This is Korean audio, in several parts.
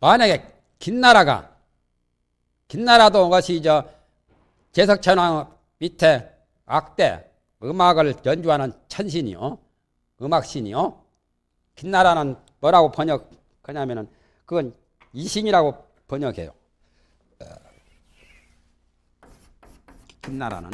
만약에 긴나라가 긴나라도 것이 저 제석천왕 밑에 악대 음악을 연주하는 천신이요. 음악신이요. 긴나라는 뭐라고 번역하냐면은 그건 이신이라고 번역해요. 어, 긴나라는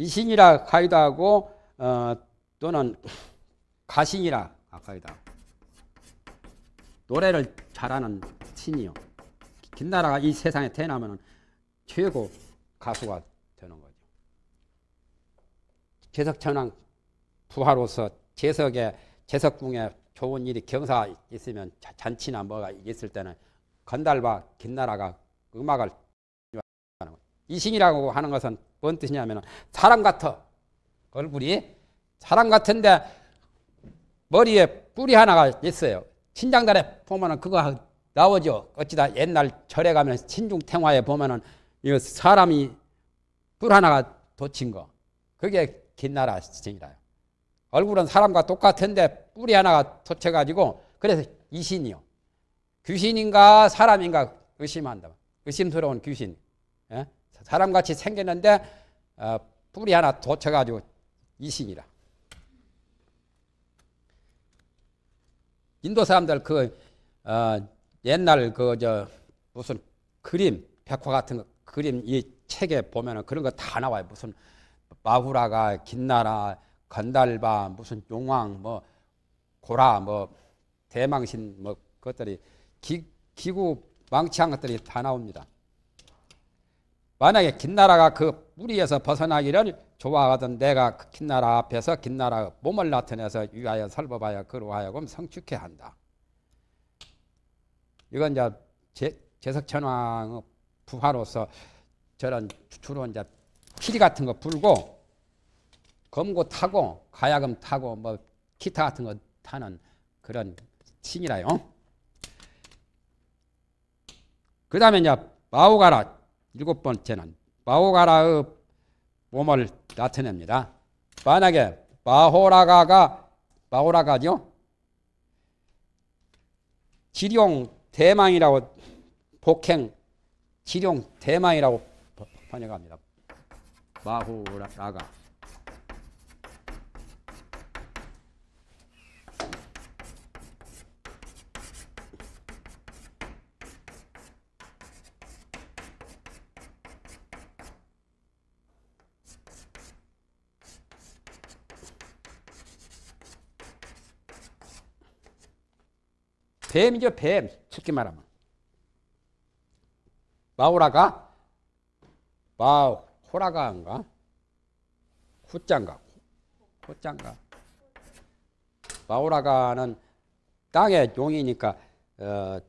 이신이라 가이다 하고 어, 또는 가신이라 아, 가이다 노래를 잘하는 신이요. 김나라가 이 세상에 태어나면 최고 가수가 되는 거죠. 제석천왕 부하로서 제석의 제석궁에 좋은 일이 경사 있으면 잔치나 뭐가 있을 때는 건달과 김나라가 음악을 이신이라고 하는 것은 뭔 뜻이냐면 사람 같아. 얼굴이 사람 같은데 머리에 뿌리 하나가 있어요. 신장단에 보면 그거 나오죠. 어찌다 옛날 절에 가면 신중탱화에 보면은 이 사람이 뿔 하나가 돋친 거. 그게 긴나라 신이라요. 얼굴은 사람과 똑같은데 뿔이 하나가 돋쳐가지고 그래서 이신이요. 귀신인가 사람인가 의심한다. 의심스러운 귀신. 사람같이 생겼는데 어, 뿌리 하나 돋쳐가지고 이신이라. 인도 사람들 그 어, 옛날 그 저 무슨 그림 백화 같은 거, 그림 이 책에 보면은 그런 거 다 나와요. 무슨 마후라가 긴나라 건달바 무슨 용왕 뭐 고라 뭐 대망신 뭐것들이 기, 기구 망치한 것들이 다 나옵니다. 만약에 긴나라가 그 뿌리에서 벗어나기를 좋아하던 내가 그 긴나라 앞에서 긴나라의 몸을 나타내서 위하여 설법하여 그로 하여금 성축해 한다. 이건 이제 제, 제석천왕의 부하로서 저런 주로 이제 피리 같은 거 불고 검고 타고 가야금 타고 뭐 기타 같은 거 타는 그런 신이라요. 그 다음에 이제 마오가라 일곱 번째는 바오가라의 몸을 나타냅니다. 만약에 바호라가가 바호라가죠. 지룡 대망이라고 폭행 지룡 대망이라고 번역합니다. 바호라가 뱀이죠, 뱀. 쉽게 말하면. 마오라가 마오 호라가인가 후짱가 호짱가 마오라가는 땅의 용이니까 어,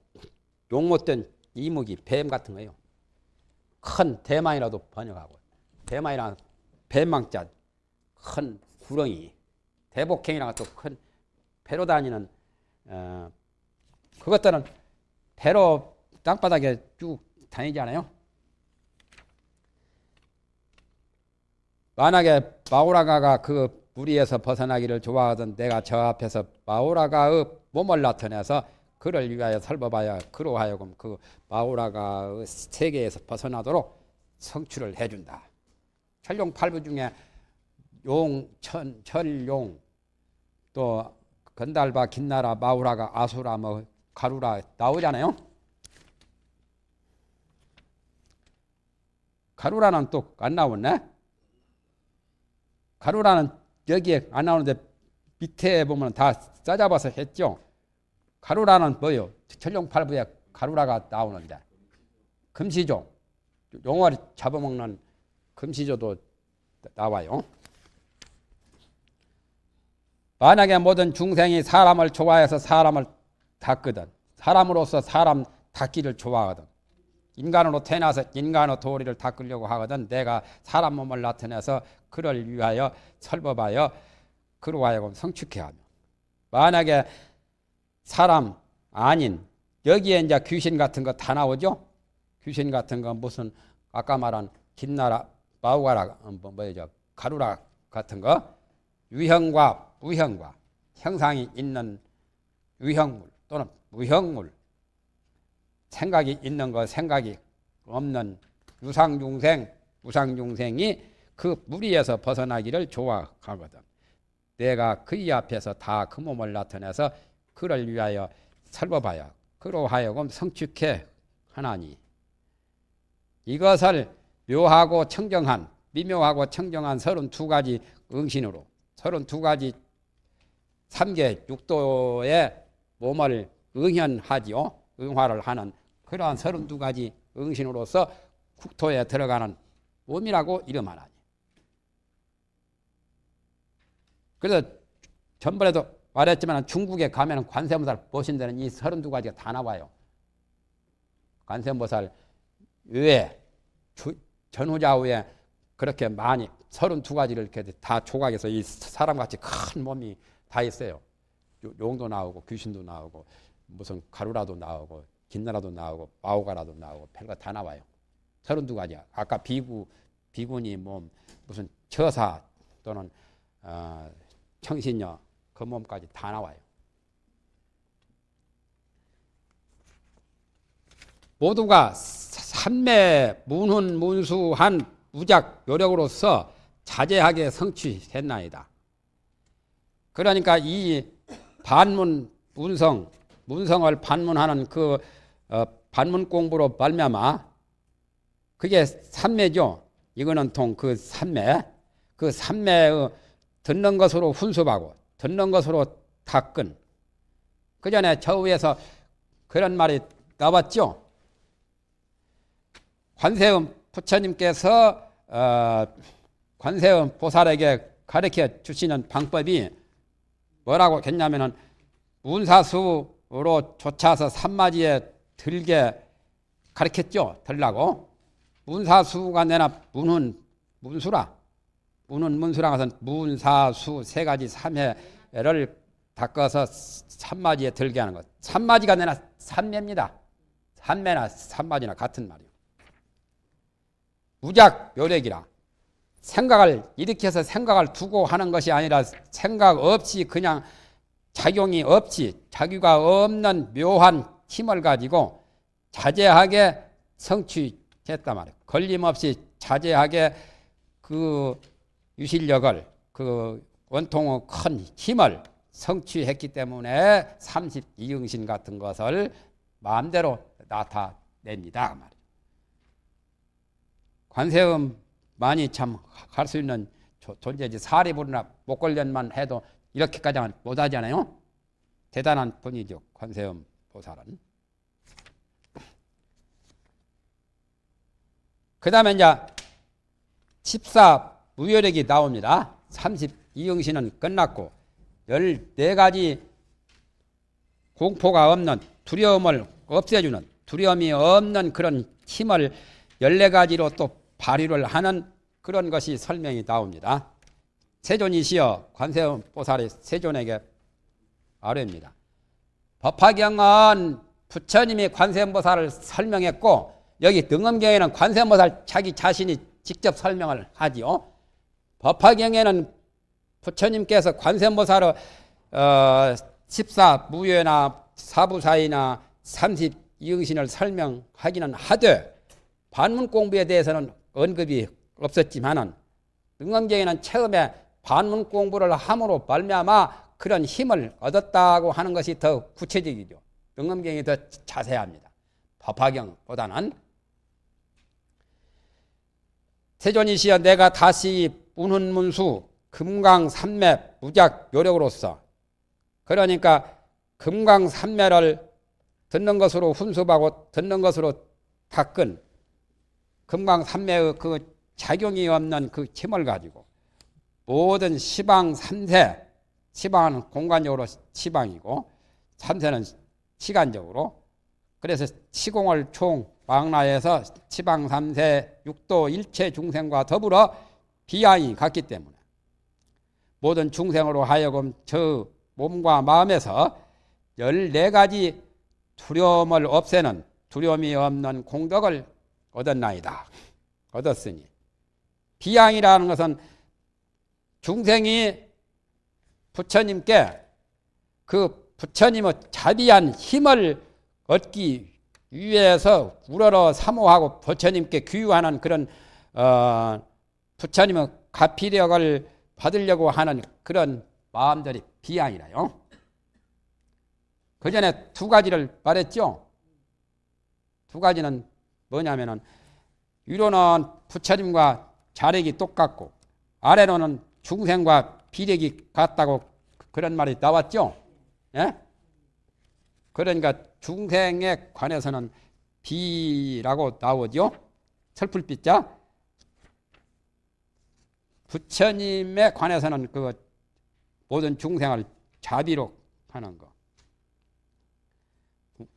용 못된 이무기 뱀 같은 거예요. 큰 대만이라도 번역하고 대만이란 뱀망자 큰 구렁이 대복행이랑 또큰 배로 다니는 어, 그것들은 배로 땅바닥에 쭉 다니지 않아요? 만약에 마오라가가 그 무리에서 벗어나기를 좋아하던 내가 저 앞에서 마오라가의 몸을 나타내서 그를 위하여 살펴봐야 그로 하여금 그 마오라가의 세계에서 벗어나도록 성취를 해준다. 철룡 팔부 중에 용, 천, 철룡, 또 건달바, 긴나라, 마우라가, 아수라, 뭐 가루라 나오잖아요. 가루라는 또 안 나오네. 가루라는 여기에 안 나오는데 밑에 보면 다 짜잡아서 했죠. 가루라는 뭐요? 천룡팔부에 가루라가 나오는데 금시조 용어를 잡아먹는 금시조도 나와요. 만약에 모든 중생이 사람을 좋아해서 사람을 닦거든. 사람으로서 사람 닦기를 좋아하거든. 인간으로 태어나서 인간의 도리를 닦으려고 하거든. 내가 사람 몸을 나타내서 그를 위하여 설법하여 그로 하여금 성축해 하며. 만약에 사람 아닌 여기에 이제 귀신 같은 거 다 나오죠? 귀신 같은 거 무슨 아까 말한 긴나라 마우가라 음, 뭐, 뭐죠 가루라 같은 거 유형과 무형과 형상이 있는 유형물 또는 무형물 생각이 있는 것 생각이 없는 유상중생 무상중생이 그 무리에서 벗어나기를 좋아하거든 내가 그이 앞에서 다 그 몸을 나타내서 그를 위하여 살펴봐야 그로 하여금 성취케 하나니 이것을 묘하고 청정한 미묘하고 청정한 32가지 응신으로 32가지 3계6도에 몸을 응현하지요. 응화를 하는 그러한 32가지 응신으로서 국토에 들어가는 몸이라고 이름하나니. 그래서 전번에도 말했지만 중국에 가면 관세음보살 보신다는 이 32가지가 다 나와요. 관세음보살 외에 전후좌우에 그렇게 많이 32가지를 이렇게 다 조각해서 이 사람같이 큰 몸이 다 있어요. 용도 나오고 귀신도 나오고 무슨 가루라도 나오고 긴나라도 나오고 마오가라도 나오고 별거 다 나와요. 32가지야. 아까 비구, 비구니몸 뭐 무슨 처사 또는 어, 청신녀 그 몸까지 다 나와요. 모두가 산매 문훈 문수한 무작 요력으로서 자제하게 성취했나이다. 그러니까 이 반문 문성 문성을 반문하는 그 어, 반문 공부로 말미암아 그게 삼매죠. 이거는 통 그 삼매 그 삼매의 듣는 것으로 훈습하고 듣는 것으로 닦은 그 전에 저 위에서 그런 말이 나왔죠. 관세음 부처님께서 어, 관세음 보살에게 가르쳐 주시는 방법이 뭐라고 했냐면은 문사수로 쫓아서 산마지에 들게 가르쳤죠. 들라고. 문사수가 내나 문은 문수라. 문은 문수라 가서 문사수 세 가지 삼해를 닦아서 산마지에 들게 하는 것. 산마지가 내나 산매입니다. 산매나 산마지나 같은 말이요. 무작 묘렉이라. 생각을 일으켜서 생각을 두고 하는 것이 아니라 생각 없이 그냥 작용이 없이 자기가 없는 묘한 힘을 가지고 자제하게 성취했단 말이에요. 걸림없이 자제하게 그 유실력을 그 원통의 큰 힘을 성취했기 때문에 32응신 같은 것을 마음대로 나타냅니다. 그 관세음 많이 참 할 수 있는 존재지 사리불이나 목걸련만 해도 이렇게까지는 못하잖아요. 대단한 분이죠. 관세음 보살은. 그 다음에 이제 14 무효력이 나옵니다. 32응신은 끝났고 14가지 공포가 없는 두려움을 없애주는 두려움이 없는 그런 힘을 14가지로 또 발휘를 하는 그런 것이 설명이 나옵니다. 세존이시여 관세음보살이 세존에게 아뢰입니다. 법화경은 부처님이 관세음보살을 설명했고 여기 등엄경에는 관세음보살 자기 자신이 직접 설명을 하지요. 법화경에는 부처님께서 관세음보살을 어, 14무예나 사부사이나 32응신을 설명하기는 하되 반문 공부에 대해서는 언급이 없었지만은 능원경에는 처음에 반문 공부를 함으로 말매암마 그런 힘을 얻었다고 하는 것이 더 구체적이죠. 능엄경이 더 자세합니다. 법화경보다는 세존이시여 내가 다시 운훈문수 금강산매 무작 요력으로서 그러니까 금강산매를 듣는 것으로 훈습하고 듣는 것으로 닦은 금강산매의그 작용이 없는 그침을 가지고 모든 시방 3세, 시방은 공간적으로 시방이고 3세는 시간적으로 그래서 시공을 총 망라에서 시방 3세 육도 일체 중생과 더불어 비양이 같기 때문에 모든 중생으로 하여금 저 몸과 마음에서 14가지 두려움을 없애는 두려움이 없는 공덕을 얻었나이다. 얻었으니 비양이라는 것은 중생이 부처님께 그 부처님의 자비한 힘을 얻기 위해서 우러러 사모하고 부처님께 귀유하는 그런 어, 부처님의 가피력을 받으려고 하는 그런 마음들이 비양이라요. 그 전에 두 가지를 말했죠. 두 가지는 뭐냐면은 위로는 부처님과 자력이 똑같고 아래로는 중생과 비력이 같다고 그런 말이 나왔죠. 예? 그러니까 중생에 관해서는 비라고 나오죠. 철풀빛자. 부처님에 관해서는 그 모든 중생을 자비로 하는 거.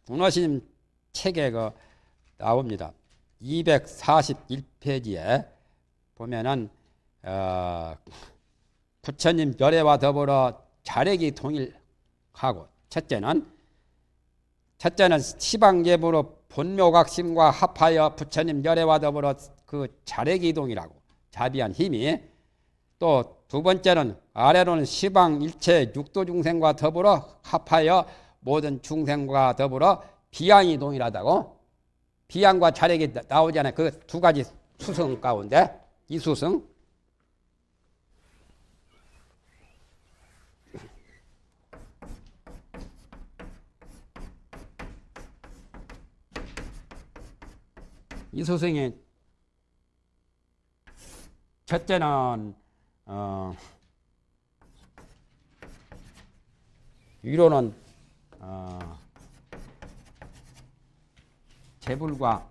문화심 책에 그 나옵니다. 241페이지에 보면은 어, 부처님 별애와 더불어 자력이 통일하고 첫째는 첫째는 시방계부로 본묘각심과 합하여 부처님 열애와 더불어 그 자력이 동이라고 자비한 힘이 또 두 번째는 아래로는 시방 일체 육도 중생과 더불어 합하여 모든 중생과 더불어 비양이 동일하다고 비양과 자력이 나오잖아요. 그 두 가지 수성 가운데 이수성 이소성의 첫째는 어, 위로는 어, 재불과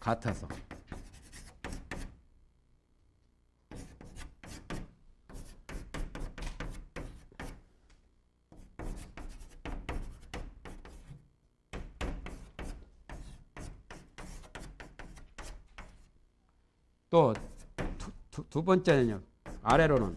같아서 또두 번째는요. 아래로는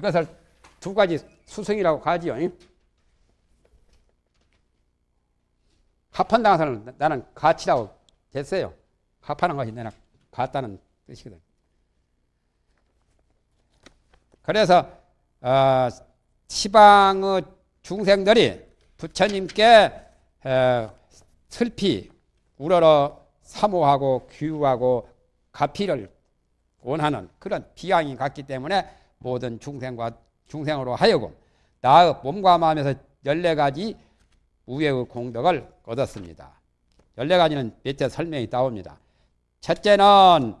이것을 두 가지 수승이라고 가지요. 합판당사람 나는 가치라고 됐어요. 합하는 것이 내가 같다는 뜻이거든. 그래서 어, 시방의 중생들이 부처님께 에, 어, 슬피 우러러 사모하고 귀유하고 가피를 원하는 그런 비양이 같기 때문에 모든 중생과 중생으로 하여금 나의 몸과 마음에서 14가지 우애의 공덕을 얻었습니다. 14가지는 밑에 설명이 나옵니다. 첫째는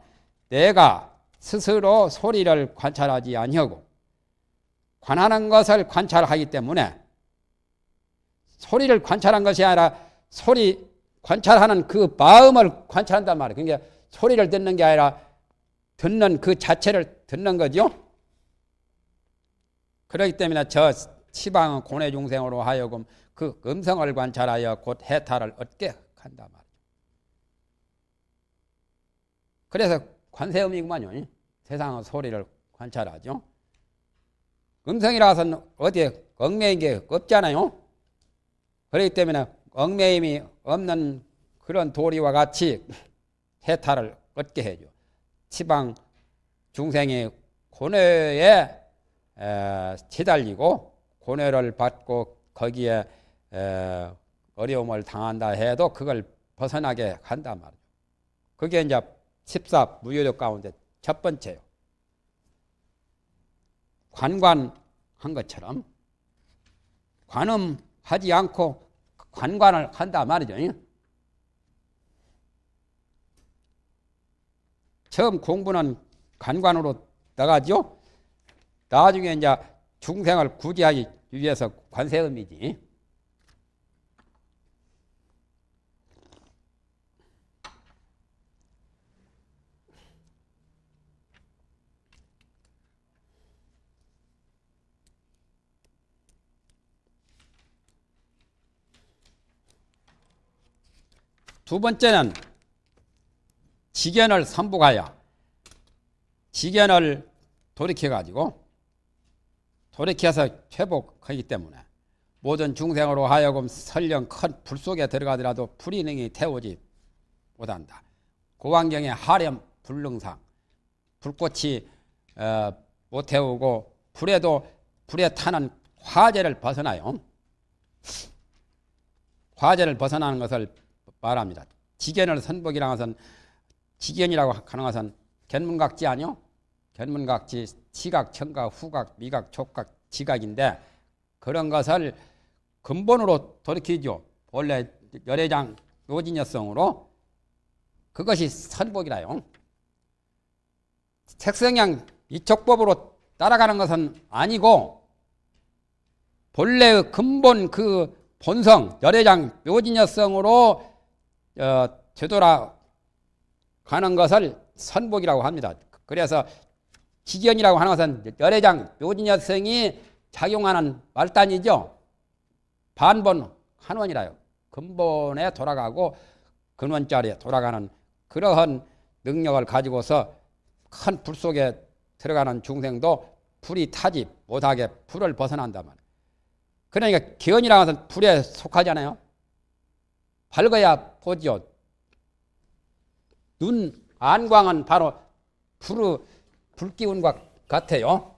내가 스스로 소리를 관찰하지 아니하고 관하는 것을 관찰하기 때문에 소리를 관찰한 것이 아니라 소리 관찰하는 그 마음을 관찰한단 말이에요. 그러니까 소리를 듣는 게 아니라 듣는 그 자체를 듣는 거죠. 그렇기 때문에 저지방은 고뇌 중생으로 하여금 그 음성을 관찰하여 곧 해탈을 얻게 한다 말이죠. 그래서 관세음이구만요. 세상의 소리를 관찰하죠. 음성이라서는 어디에 얽매인 게 없잖아요. 그렇기 때문에 얽매임이 없는 그런 도리와 같이 해탈을 얻게 해줘. 지방 중생이 고뇌에 시달리고 고뇌를 받고 거기에 어려움을 당한다 해도 그걸 벗어나게 한단 말이죠. 그게 이제 14 무효력 가운데 첫 번째요. 관관한 것처럼 관음하지 않고 관관을 한단 말이죠. 처음 공부는 관관으로 나가죠. 나중에 이제 중생을 구제하기 위해서 관세음이지. 두 번째는 직견을 선복하여 직견을 돌이켜가지고 돌이켜서 회복하기 때문에 모든 중생으로 하여금 설령 큰 불 속에 들어가더라도 불이능이 태우지 못한다. 고환경의 그 하렴 불능상 불꽃이 어, 못 태우고 불에도 불에 타는 화재를 벗어나요. 화재를 벗어나는 것을 말합니다. 지견을 선복이라는 것 지견이라고 하는 것은 견문각지 아니요? 견문각지 지각, 청각, 후각, 미각, 촉각, 지각인데 그런 것을 근본으로 돌이키죠. 본래 열애장 요진여성으로 그것이 선복이라요. 색성향 이촉법으로 따라가는 것은 아니고 본래 근본 그 본성 열애장 묘진여성으로 어, 되돌아가는 것을 선복이라고 합니다. 그래서 기견이라고 하는 것은 열애장 묘진여성이 작용하는 말단이죠. 반본 한원이라요. 근본에 돌아가고 근원자리에 돌아가는 그러한 능력을 가지고서 큰 불 속에 들어가는 중생도 불이 타지 못하게 불을 벗어난단 말이에요. 그러니까 기원이라는 것은 불에 속하잖아요. 밝아야 보지눈 안광은 바로 불의 불기운과 같아요.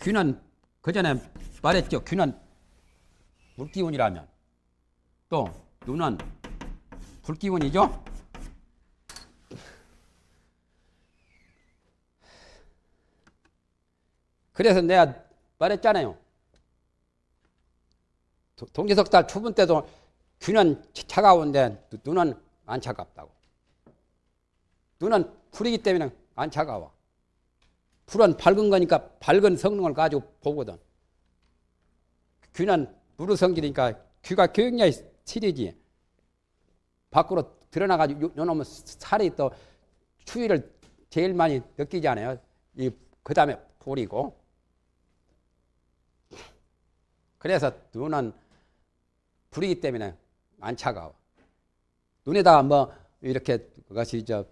귀는 그 전에 말했죠. 귀는 물기운이라면 또 눈은 불기운이죠. 그래서 내가 말했잖아요. 동지석달 초분 때도 귀는 차가운데 눈은 안 차갑다고. 눈은 풀이기 때문에 안 차가워. 풀은 밝은 거니까 밝은 성능을 가지고 보거든. 귀는 무르 성질니까 귀가 교육량이 실이지. 밖으로 드러나가지고 요, 놈은 살이 또 추위를 제일 많이 느끼지 않아요. 그 다음에 볼이고. 그래서 눈은 불이기 때문에 안 차가워. 눈에다가 뭐 이렇게 그것이 저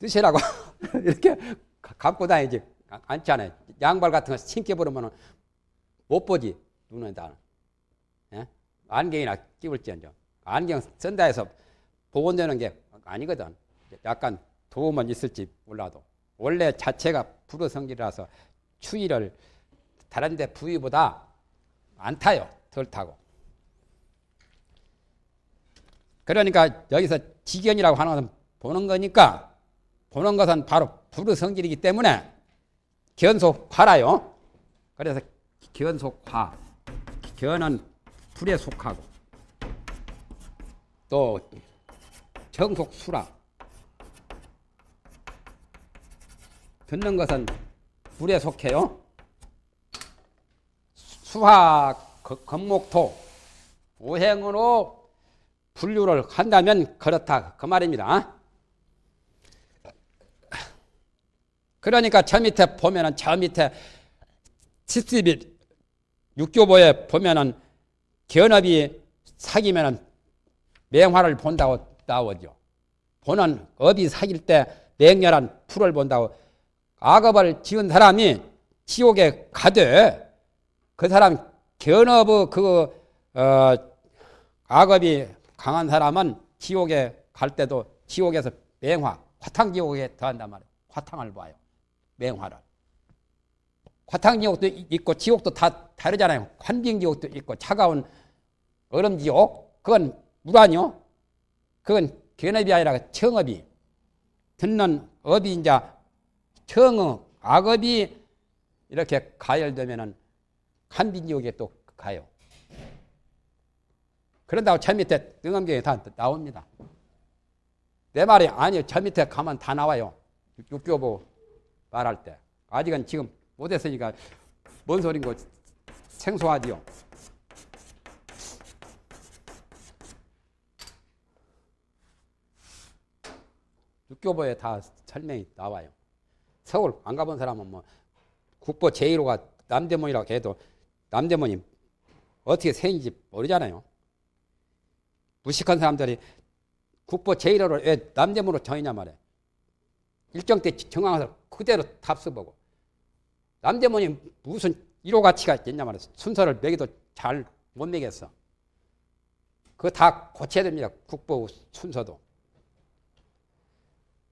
드시라고 이렇게 갖고 다니지 않잖아요. 양발 같은 거신겨부르면못 보지 눈에 다. 예? 안경이나 끼울지언정 안경 쓴다 해서 보건되는 게 아니거든. 약간 도움은 있을지 몰라도 원래 자체가 불어 성질이라서 추위를 다른 데 부위보다 안 타요. 덜 타고. 그러니까 여기서 지견이라고 하는 것은 보는 거니까 보는 것은 바로 불의 성질이기 때문에 견속화라요. 그래서 견속화. 견은 불에 속하고 또 정속수라. 듣는 것은 불에 속해요. 수화 건목토 오행으로 분류를 한다면 그렇다 그 말입니다. 그러니까 저 밑에 보면은 저 밑에 71 육교보에 보면은 견업이 사귀면은 맹화를 본다고 나오죠. 보는 업이 사귈 때 맹렬한 풀을 본다고 악업을 지은 사람이 지옥에 가되 그 사람 견업의 그 어, 악업이 강한 사람은 지옥에 갈 때도 지옥에서 맹화 화탕 지옥에 더한단 말이에요. 화탕을 봐요. 맹활한. 화탕지옥도 있고 지옥도 다 다르잖아요. 환빙지옥도 있고 차가운 얼음지옥 그건 물 아니요. 그건 견업이 아니라 그 청업이 듣는 업이 이제 청업 악업이 이렇게 가열되면은 한빈지옥에 또 가요. 그런다고 저 밑에 등엄경에 다 나옵니다. 내 말이 아니요. 저 밑에 가면 다 나와요. 육교보 말할 때. 아직은 지금 못했으니까 뭔 소린고 생소하지요. 육교보에 다 설명이 나와요. 서울 안 가본 사람은 뭐 국보 제1호가 남대문이라고 해도 남대문이 어떻게 생긴지 모르잖아요. 무식한 사람들이 국보 제1호를 왜 남대문으로 정했냐 말이에요. 일정 때 정황을 그대로 답습하고 남대문이 무슨 1호 가치가 있냐 말이야. 순서를 매기도 잘 못매겠어 그거 다 고쳐야 됩니다. 국보 순서도.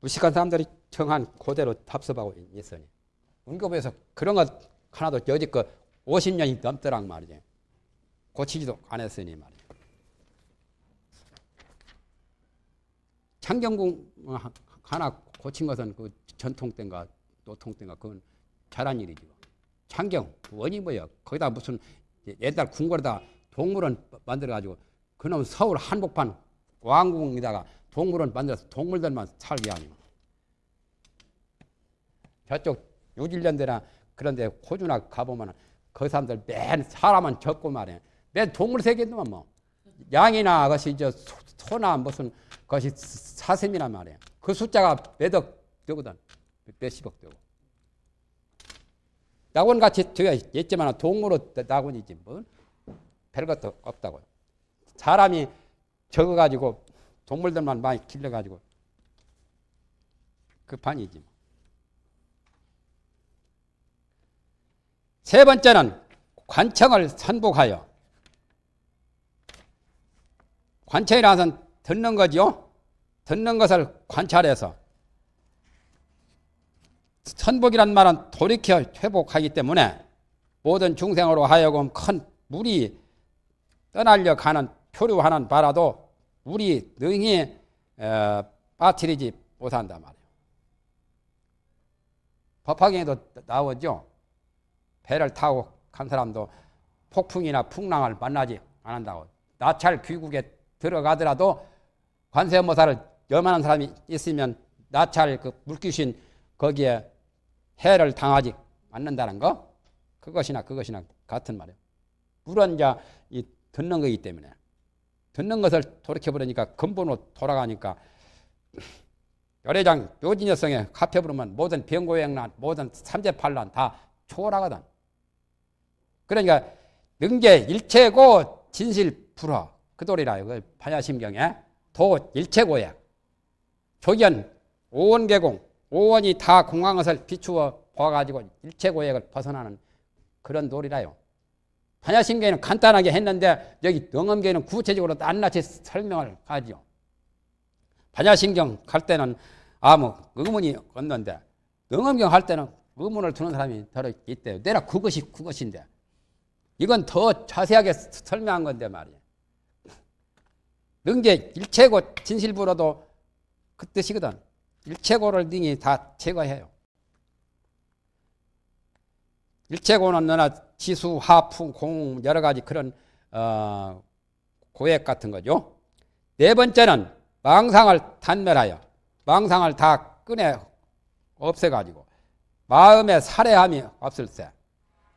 무식한 사람들이 정한 그대로 답습하고 있으니. 문교부에서 그런 것 하나도 여지껏 50년이 넘더란 말이지. 고치지도 안 했으니 말이야. 창경궁 뭐 하나 고친 것은 그 전통 때인가 노통 때인가 그건 잘한 일이죠. 창경 원이 뭐야? 거기다 무슨 옛날 궁궐에다 동물원 만들어가지고 그놈 서울 한복판 왕궁에다가 동물원 만들어서 동물들만 살게 하니 저쪽 유질련대나 그런데 호주나 가보면 그 사람들 맨 사람은 적고 말이야. 맨 동물 세계도만 뭐 양이나 것이 저 소나 무슨 그 것이 사슴이란 말이야. 그 숫자가 몇 억 되거든. 몇십억 되고. 낙원 같이 제가 했지만 동물은 낙원이지 뭐 별것도 없다고 사람이 적어가지고 동물들만 많이 길러가지고 급한이지. 그 세 번째는 관청을 선복하여 관청이라서는 듣는 거죠. 듣는 것을 관찰해서 선복이란 말은 돌이켜 회복하기 때문에 모든 중생으로 하여금 큰 물이 떠날려 가는 표류하는 바라도 물이 능히 빠뜨리지 못한단 말이에요. 법학에도 나오죠. 배를 타고 간 사람도 폭풍이나 풍랑을 만나지 않는다고. 나찰 귀국에 들어가더라도 관세음보사를 여만한 사람이 있으면 나찰 그 물귀신 거기에 해를 당하지 않는다는 거 그것이나 그것이나 같은 말이에요. 물은 이제 이 듣는 거기 때문에 듣는 것을 돌이켜버리니까 근본으로 돌아가니까 열애장 요진여성에 합해부르면 모든 병고행난 모든 삼재팔난 다 초월하거든. 그러니까 능계 일체고 진실 불화 그 도리라 이거 반야심경에 도 일체고야 조견, 오원계공, 오원이 다 공황것을 비추어 봐가지고 일체고액을 벗어나는 그런 놀이라요. 반야신계는 간단하게 했는데 여기 영음계는 구체적으로 낱낱이 설명을 하지 반야신경 할 때는 아무 의문이 없는데 영음경 할 때는 의문을 두는 사람이 더러 있대요. 내가 그것이 그것인데 이건 더 자세하게 설명한 건데 말이에요. 능계 일체고 진실부로도 그 뜻이거든. 일체고를 능히 다 제거해요. 일체고는 너나 지수, 하풍, 공 여러 가지 그런 어, 고액 같은 거죠. 네 번째는 망상을 단멸하여 망상을 다 꺼내 없애가지고 마음에 살해함이 없을세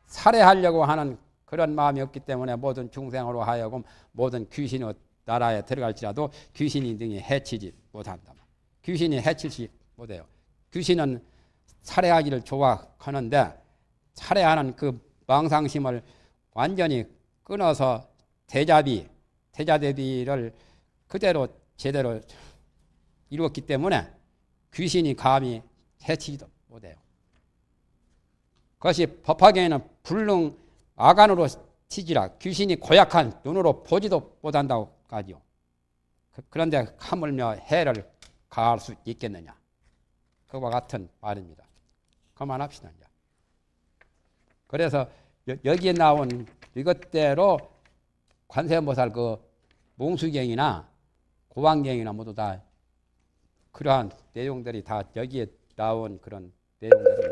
살해하려고 하는 그런 마음이 없기 때문에 모든 중생으로 하여금 모든 귀신의 나라에 들어갈지라도 귀신이 등이 해치지 못한다. 귀신이 해칠지 못해요. 귀신은 살해하기를 좋아하는데 살해하는 그 망상심을 완전히 끊어서 대자비, 대자대비를 그대로 제대로 이루었기 때문에 귀신이 감히 해치지도 못해요. 그것이 법학에는 불능 아간으로 치지라 귀신이 고약한 눈으로 보지도 못한다고 하지 그, 그런데 하물며 해를 가할 수 있겠느냐. 그와 같은 말입니다. 그만합시다. 이제. 그래서 여기에 나온 이것대로 관세음보살 그 몽수경이나 고왕경이나 모두 다 그러한 내용들이 다 여기에 나온 그런 내용들입니다.